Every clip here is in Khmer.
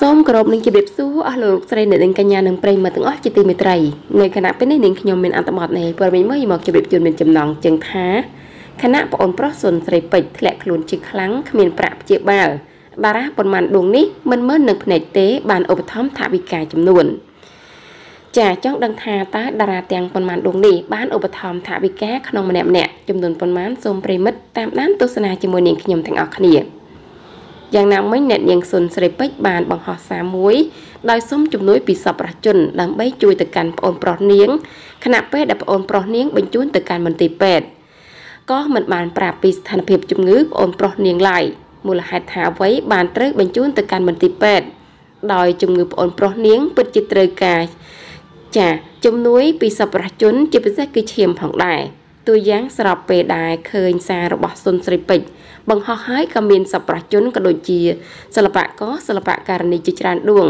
សូមគោរពនឹងជម្រាបសួរអស់លោកស្រីអ្នកនាងកញ្ញានិងប្រិយមិត្តទាំងអស់ជាទីមេត្រីនៅគណៈពេលនេះនាងខ្ញុំមានអត្ថបទនៃព័ត៌មានមួយមកជម្រាបជូនមានចំណងជើងថាគណៈប្អូនប្រុសសុនស្រីពេជ្រធ្លាក់ខ្លួនជាខ្លាំងគ្មានប្រាក់ព្យាបាលតារាប៉ុន្មានដួងនេះមិនមើលនឹងភ្នែកទេ បានឧបត្ថម្ភថវិកាចំនួន ចាចង់ដឹងថាតើតារាទាំងប៉ុន្មានដួងនេះបានឧបត្ថម្ភថវិកាក្នុងម្នាក់ម្នាក់ចំនួនប៉ុន្មានសូមប្រិមិត្តតាមដានទស្សនាជាមួយនាងខ្ញុំទាំងអស់គ្នាយ៉ាងណាមិញអ្នកនាងសុនស្រីពេជ្របានបង្ហោះសារមួយដោយសុំជំនួយពីសប្បុរសជន ដើម្បីជួយទៅកាន់ប្អូនប្រុសនាងខណៈពេលដែលប្អូនប្រុសនាងបញ្ជូនទៅកាន់មន្ទីរពេទ្យក៏មិនបានប្រាប់ពីស្ថានភាពជំងឺប្អូនប្រុសនាងឡើយមូលហេតុថាអ្វីបានត្រូវបញ្ជូនទៅកាន់មន្ទីរពេទ្យដោយជំងឺប្អូនប្រុសនាងពិតជាត្រូវការចាជំនួយពីសប្បុរសជនជាពិសេសគឺឈាមផងដែរទូយ៉ាងស្របពេលដែលឃើញសាររបស់សុនស្រីពេជ្របង្ហោះហើយក៏មានសប្បុរសជនក៏ដូចជាសិល្បករសិល្បករនីជាច្រើនដួង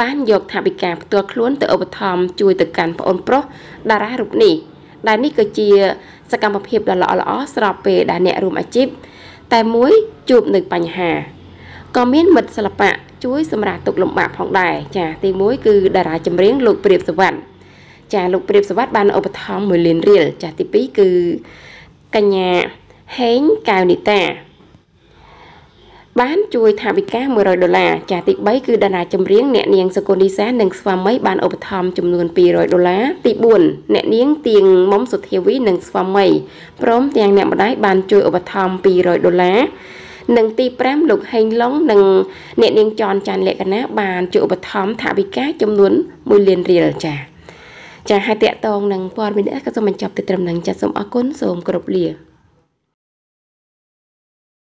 បានយកថវិកាផ្ទាល់ខ្លួនទៅឧបត្ថម្ភជួយទៅកាន់ប្អូនប្រុសតារារូបនេះ ដែលនេះគឺជា សកម្មភាពដ៏ល្អល្អស្របពេលដែលអ្នករួមអាជីពតែមួយជួបនឹងបញ្ហាក៏មានមិត្តសិល្បៈជួយសម្រាប់ទុកលំបាកផងដែរចាទី1គឺតារាចម្រៀងលោកព្រាបសវណ្ណចាលោកព្រាបសវត្តបានឧបត្ថម្ភ1លានរៀលចាទី2គឺកញ្ញាហេងកៅនីតា បានជួយថវិកា100ដុល្លារចាទី3គឺដណ្ណាចម្រៀងអ្នកនាងសកូនីសានិងស្វាមីបានឧបត្ថម្ភចំនួន200ដុល្លារទី4អ្នកនាងទៀងមុំសុធាវីនិងស្វាមីព្រមទាំងអ្នកម្ដាយបានជួយឧបត្ថម្ភ200ដុល្លារនិង ទី5លោកហេងឡុងនិង អ្នកនាងចនច័ន្ទលក្ខណាបានជួយឧបត្ថម្ភថវិកាចំនួន1លានរៀលចា៎ចាហើយតកតងនឹងព័ត៌មាននេះក៏សូមបញ្ចប់ទៅត្រឹមនឹងចាសសូមអរគុណសូមគោរពលា